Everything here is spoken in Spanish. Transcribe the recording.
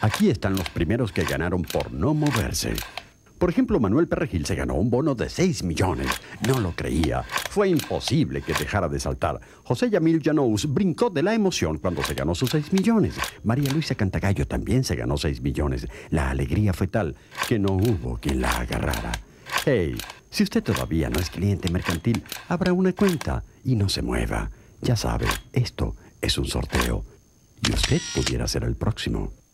Aquí están los primeros que ganaron por no moverse. Por ejemplo, Manuel Perregil se ganó un bono de 6 millones. No lo creía. Fue imposible que dejara de saltar. José Yamil Janous brincó de la emoción cuando se ganó sus 6 millones. María Luisa Cantagallo también se ganó 6 millones. La alegría fue tal que no hubo quien la agarrara. Hey, si usted todavía no es cliente mercantil, abra una cuenta y no se mueva. Ya sabe, esto es un sorteo. Y usted pudiera ser el próximo.